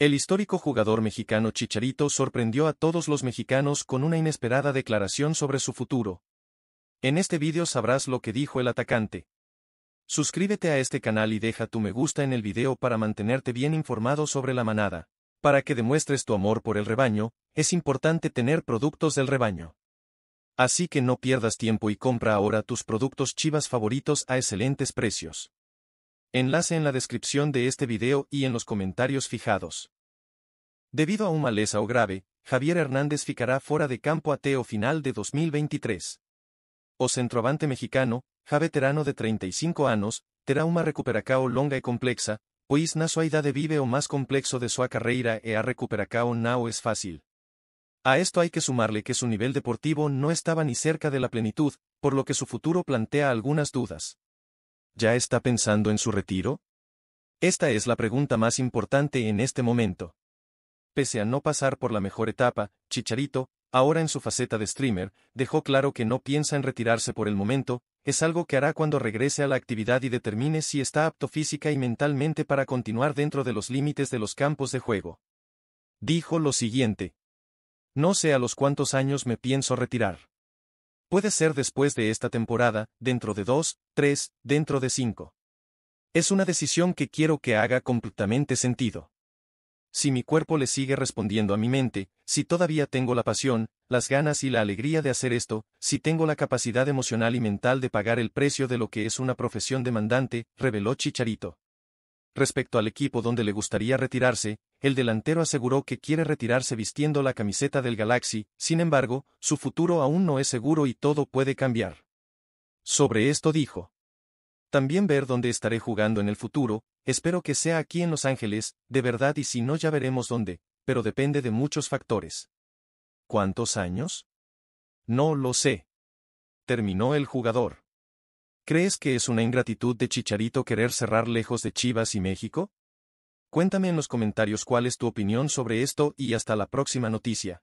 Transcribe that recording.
El histórico jugador mexicano Chicharito sorprendió a todos los mexicanos con una inesperada declaración sobre su futuro. En este vídeo sabrás lo que dijo el atacante. Suscríbete a este canal y deja tu me gusta en el video para mantenerte bien informado sobre la manada. Para que demuestres tu amor por el rebaño, es importante tener productos del rebaño. Así que no pierdas tiempo y compra ahora tus productos chivas favoritos a excelentes precios. Enlace en la descripción de este video y en los comentarios fijados. Debido a un maleza o grave, Javier Hernández ficará fuera de campo ateo final de 2023. O centroavante mexicano, ja veterano de 35 años, terá una recuperacao longa y e complexa, pues na sua idade vive o más complejo de su carrera e a recuperacao nao es fácil. A esto hay que sumarle que su nivel deportivo no estaba ni cerca de la plenitud, por lo que su futuro plantea algunas dudas. ¿Ya está pensando en su retiro? Esta es la pregunta más importante en este momento. Pese a no pasar por la mejor etapa, Chicharito, ahora en su faceta de streamer, dejó claro que no piensa en retirarse por el momento, es algo que hará cuando regrese a la actividad y determine si está apto física y mentalmente para continuar dentro de los límites de los campos de juego. Dijo lo siguiente. No sé a los cuántos años me pienso retirar. Puede ser después de esta temporada, dentro de dos, tres, dentro de cinco. Es una decisión que quiero que haga completamente sentido. Si mi cuerpo le sigue respondiendo a mi mente, si todavía tengo la pasión, las ganas y la alegría de hacer esto, si tengo la capacidad emocional y mental de pagar el precio de lo que es una profesión demandante, reveló Chicharito. Respecto al equipo donde le gustaría retirarse, el delantero aseguró que quiere retirarse vistiendo la camiseta del Galaxy, sin embargo, su futuro aún no es seguro y todo puede cambiar. Sobre esto dijo. También ver dónde estaré jugando en el futuro, espero que sea aquí en Los Ángeles, de verdad y si no ya veremos dónde, pero depende de muchos factores. ¿Cuántos años? No lo sé. Terminó el jugador. ¿Crees que es una ingratitud de Chicharito querer cerrar lejos de Chivas y México? Cuéntame en los comentarios cuál es tu opinión sobre esto y hasta la próxima noticia.